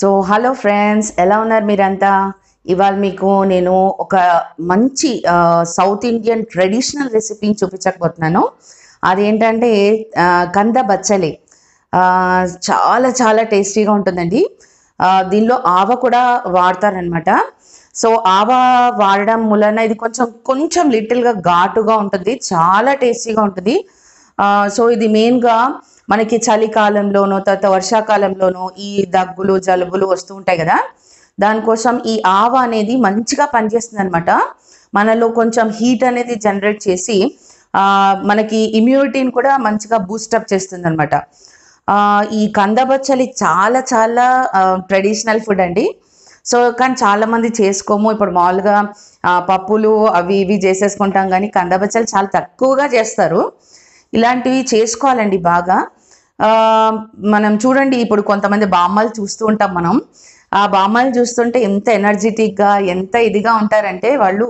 so hello friends ఎలా ఉన్నారు మీరంతా ఇవాళ మీకు నేను ఒక మంచి సౌత్ ఇండియన్ ట్రెడిషనల్ రెసిపీని చూపించకపోతున్నాను అదేంటంటే కంద బచ్చలి చాలా చాలా టేస్టీగా ఉంటుందండి దీనిలో ఆవ కూడా వాడతారనమాట సో ఆవ వాడడం మూలన ఇది కొంచెం కొంచెం లిటిల్గా ఘాటుగా ఉంటుంది చాలా టేస్టీగా ఉంటుంది సో ఇది మెయిన్గా మనకి చలికాలంలోనో తర్వాత వర్షాకాలంలోనో ఈ దగ్గులు జలుబులు వస్తూ ఉంటాయి కదా దానికోసం ఈ ఆవ అనేది మంచిగా పనిచేస్తుంది అనమాట మనలో కొంచెం హీట్ అనేది జనరేట్ చేసి మనకి ఇమ్యూనిటీని కూడా మంచిగా బూస్టప్ చేస్తుంది అనమాట ఈ కందబచ్చలి చాలా చాలా ట్రెడిషనల్ ఫుడ్ అండి సో కానీ చాలామంది చేసుకోము ఇప్పుడు మామూలుగా పప్పులు అవి ఇవి చేసేసుకుంటాం కానీ కందబచ్చలు చాలా తక్కువగా చేస్తారు ఇలాంటివి చేసుకోవాలండి బాగా మనం చూడండి ఇప్పుడు కొంతమంది బామ్మలు చూస్తూ ఉంటాం మనం ఆ బామ్మలు చూస్తుంటే ఎంత ఎనర్జెటిక్గా ఎంత ఇదిగా ఉంటారంటే వాళ్ళు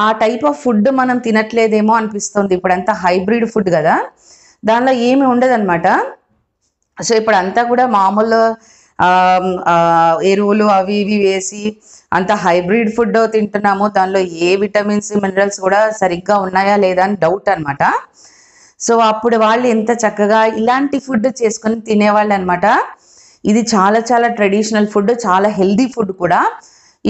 ఆ టైప్ ఆఫ్ ఫుడ్ మనం తినట్లేదేమో అనిపిస్తుంది ఇప్పుడు అంతా హైబ్రిడ్ ఫుడ్ కదా దానిలో ఏమి ఉండదన్నమాట సో ఇప్పుడు అంతా కూడా మామూలు ఎరువులు అవి ఇవి వేసి అంత హైబ్రిడ్ ఫుడ్ తింటున్నాము దానిలో ఏ విటమిన్స్ మినరల్స్ కూడా సరిగ్గా ఉన్నాయా లేదా అని డౌట్ అనమాట సో అప్పుడు వాళ్ళు ఎంత చక్కగా ఇలాంటి ఫుడ్ చేసుకొని తినేవాళ్ళు అనమాట ఇది చాలా చాలా ట్రెడిషనల్ ఫుడ్ చాలా హెల్దీ ఫుడ్ కూడా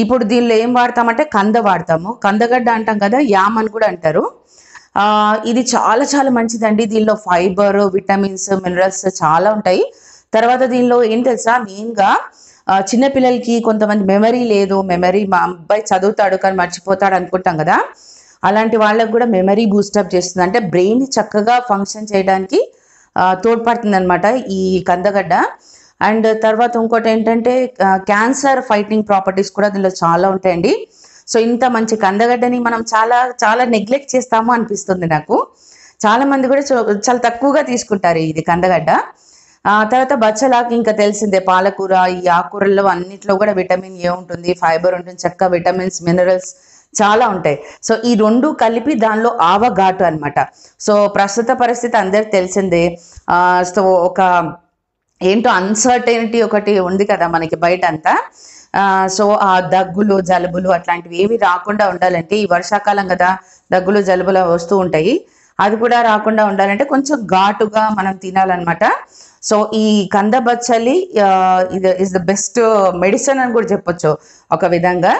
ఇప్పుడు దీనిలో ఏం వాడతామంటే కంద వాడతాము కందగడ్డ అంటాం కదా యామ్ అని కూడా అంటారు ఇది చాలా చాలా మంచిదండి దీనిలో ఫైబర్ విటమిన్స్ మినరల్స్ చాలా ఉంటాయి తర్వాత దీనిలో ఏం తెలుసా మెయిన్గా చిన్నపిల్లలకి కొంతమంది మెమరీ లేదు మెమరీ మా అబ్బాయి చదువుతాడు కానీ మర్చిపోతాడు అనుకుంటాం కదా అలాంటి వాళ్ళకు కూడా మెమరీ బూస్టప్ చేస్తుంది అంటే బ్రెయిన్ చక్కగా ఫంక్షన్ చేయడానికి తోడ్పడుతుంది అనమాట ఈ కందగడ్డ అండ్ తర్వాత ఇంకోటి ఏంటంటే క్యాన్సర్ ఫైటింగ్ ప్రాపర్టీస్ కూడా దీనిలో చాలా ఉంటాయండి సో ఇంత మంచి కందగడ్డని మనం చాలా చాలా నెగ్లెక్ట్ చేస్తాము అనిపిస్తుంది నాకు చాలా మంది కూడా చాలా తక్కువగా తీసుకుంటారు ఇది కందగడ్డ ఆ తర్వాత బచ్చలాకి ఇంకా తెలిసిందే పాలకూర ఈ ఆకుకూరల్లో అన్నిట్లో కూడా విటమిన్ ఏ ఉంటుంది ఫైబర్ ఉంటుంది చక్క విటమిన్స్ మినరల్స్ చాలా ఉంటాయి సో ఈ రెండు కలిపి దానిలో ఆవ ఘాటు అనమాట సో ప్రస్తుత పరిస్థితి అందరికి తెలిసిందే సో ఒక ఏంటో అన్సర్టనిటీ ఒకటి ఉంది కదా మనకి బయట అంతా సో ఆ దగ్గులు జలుబులు అట్లాంటివి ఏవి రాకుండా ఉండాలంటే ఈ వర్షాకాలం కదా దగ్గులు జలుబులు వస్తూ ఉంటాయి అది కూడా రాకుండా ఉండాలంటే కొంచెం ఘాటుగా మనం తినాలన్నమాట సో ఈ కంద బచ్చలి ఇస్ ద బెస్ట్ మెడిసిన్ అని కూడా చెప్పొచ్చు ఒక విధంగా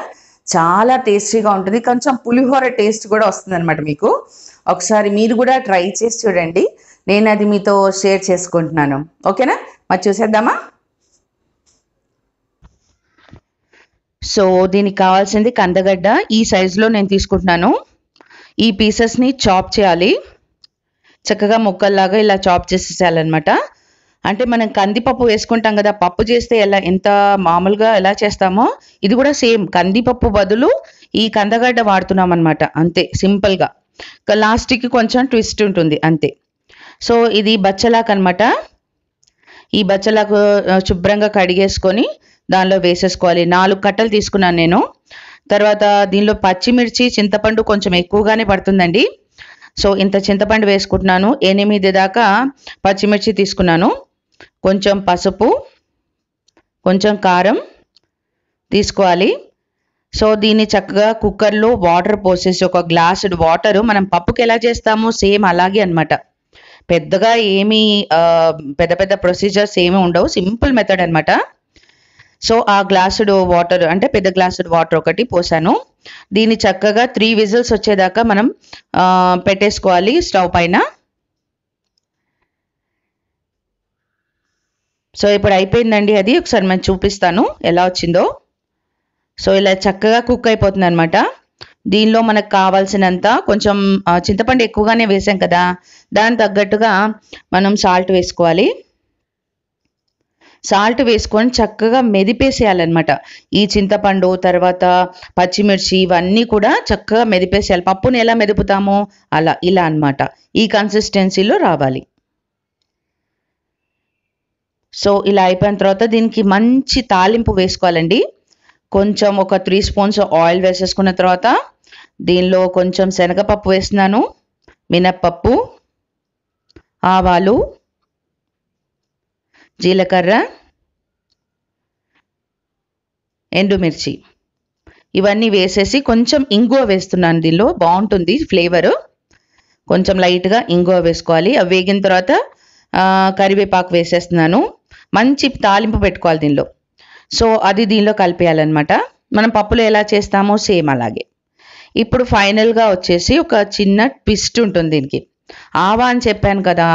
చాలా టేస్టీగా ఉంటుంది కొంచెం పులిహోర టేస్ట్ కూడా వస్తుంది అనమాట మీకు ఒకసారి మీరు కూడా ట్రై చేసి చూడండి నేను అది మీతో షేర్ చేసుకుంటున్నాను ఓకేనా మరి చూసేద్దామా సో దీనికి కావాల్సింది కందగడ్డ ఈ సైజులో నేను తీసుకుంటున్నాను ఈ పీసెస్ని చాప్ చేయాలి చక్కగా ముక్కల్లాగా ఇలా చాప్ చేసేసేయాలన్నమాట అంటే మనం కందిపప్పు వేసుకుంటాం కదా పప్పు చేస్తే ఎలా ఎంత మామూలుగా ఎలా చేస్తామో ఇది కూడా సేమ్ కందిపప్పు బదులు ఈ కందగడ్డ వాడుతున్నాం అనమాట అంతే సింపుల్గా లాస్ట్కి కొంచెం ట్విస్ట్ ఉంటుంది అంతే సో ఇది బచ్చలాక్ అనమాట ఈ బచ్చలాకు శుభ్రంగా కడిగేసుకొని దానిలో వేసేసుకోవాలి నాలుగు కట్టలు తీసుకున్నాను నేను తర్వాత దీనిలో పచ్చిమిర్చి చింతపండు కొంచెం ఎక్కువగానే పడుతుందండి సో ఇంత చింతపండు వేసుకుంటున్నాను ఎనిమిది దాకా పచ్చిమిర్చి తీసుకున్నాను కొంచెం పసుపు కొంచెం కారం తీసుకోవాలి సో దీన్ని చక్కగా కుక్కర్లో వాటర్ పోసేసి ఒక గ్లాసుడ్ వాటర్ మనం పప్పుకి ఎలా చేస్తామో సేమ్ అలాగే అనమాట పెద్దగా ఏమీ పెద్ద పెద్ద ప్రొసీజర్స్ ఏమి ఉండవు సింపుల్ మెథడ్ అనమాట సో ఆ గ్లాసుడు వాటర్ అంటే పెద్ద గ్లాసుడు వాటర్ ఒకటి పోసాను దీన్ని చక్కగా త్రీ విజిల్స్ వచ్చేదాకా మనం పెట్టేసుకోవాలి స్టవ్ పైన సో ఇప్పుడు అయిపోయిందండి అది ఒకసారి మనం చూపిస్తాను ఎలా వచ్చిందో సో ఇలా చక్కగా కుక్ అయిపోతుంది అనమాట దీనిలో మనకు కావాల్సినంత కొంచెం చింతపండు ఎక్కువగానే వేసాం కదా దానికి తగ్గట్టుగా మనం సాల్ట్ వేసుకోవాలి సాల్ట్ వేసుకొని చక్కగా మెదిపేసేయాలన్నమాట ఈ చింతపండు తర్వాత పచ్చిమిర్చి ఇవన్నీ కూడా చక్కగా మెదిపేసేయాలి పప్పుని ఎలా మెదుపుతామో అలా ఇలా అనమాట ఈ కన్సిస్టెన్సీలో రావాలి సో ఇలా అయిపోయిన తర్వాత దీనికి మంచి తాలింపు వేసుకోవాలండి కొంచెం ఒక త్రీ స్పూన్స్ ఆయిల్ వేసేసుకున్న తర్వాత దీనిలో కొంచెం శనగపప్పు వేస్తున్నాను మినప్పప్పు ఆవాలు జీలకర్ర ఎండుమిర్చి ఇవన్నీ వేసేసి కొంచెం ఇంగువ వేస్తున్నాను దీనిలో బాగుంటుంది ఫ్లేవరు కొంచెం లైట్గా ఇంగువ వేసుకోవాలి అవి వేగిన తర్వాత కరివేపాకు వేసేస్తున్నాను మంచి తాలింపు పెట్టుకోవాలి దీనిలో సో అది దీనిలో కలిపేయాలన్నమాట మనం పప్పులో ఎలా చేస్తామో సేమ్ అలాగే ఇప్పుడు ఫైనల్గా వచ్చేసి ఒక చిన్న ట్విస్ట్ ఉంటుంది దీనికి ఆవా అని చెప్పాను కదా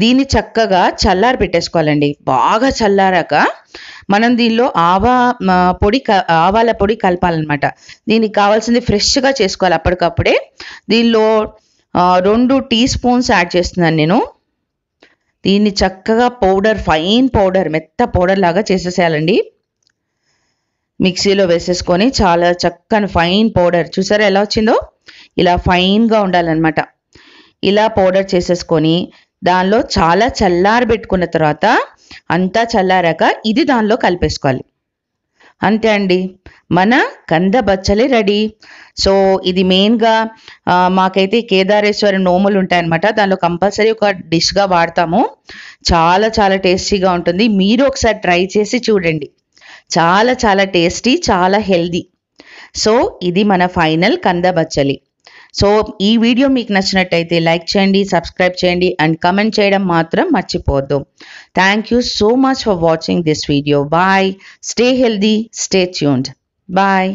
దీన్ని చక్కగా చల్లారి పెట్టేసుకోవాలండి బాగా చల్లారాక మనం దీనిలో ఆవా పొడి ఆవాల పొడి కలపాలన్నమాట దీనికి కావాల్సింది ఫ్రెష్గా చేసుకోవాలి అప్పటికప్పుడే దీనిలో రెండు టీ స్పూన్స్ యాడ్ చేస్తున్నాను నేను దీన్ని చక్కగా పౌడర్ ఫైన్ పౌడర్ మెత్త పౌడర్ లాగా చేసేసేయాలండి మిక్సీలో వేసేసుకొని చాలా చక్కని ఫైన్ పౌడర్ చూసారా ఎలా వచ్చిందో ఇలా ఫైన్గా ఉండాలన్నమాట ఇలా పౌడర్ చేసేసుకొని దానిలో చాలా చల్లారబెట్టుకున్న తర్వాత అంతా చల్లారాక ఇది దానిలో కలిపేసుకోవాలి అంతే అండి మన కంద బచ్చలి రెడీ సో ఇది మెయిన్గా మాకైతే కేదారేశ్వరి నోములు ఉంటాయన్నమాట దానిలో కంపల్సరీ ఒక డిష్గా వాడతాము చాలా చాలా టేస్టీగా ఉంటుంది మీరు ఒకసారి ట్రై చేసి చూడండి చాలా చాలా టేస్టీ చాలా హెల్దీ సో ఇది మన ఫైనల్ కంద బచ్చలి సో ఈ వీడియో మీకు నచ్చినట్టయితే లైక్ చేయండి సబ్స్క్రైబ్ చేయండి అండ్ కమెంట్ చేయడం మాత్రం మర్చిపోవద్దు thank you so much for watching this video bye stay healthy stay tuned bye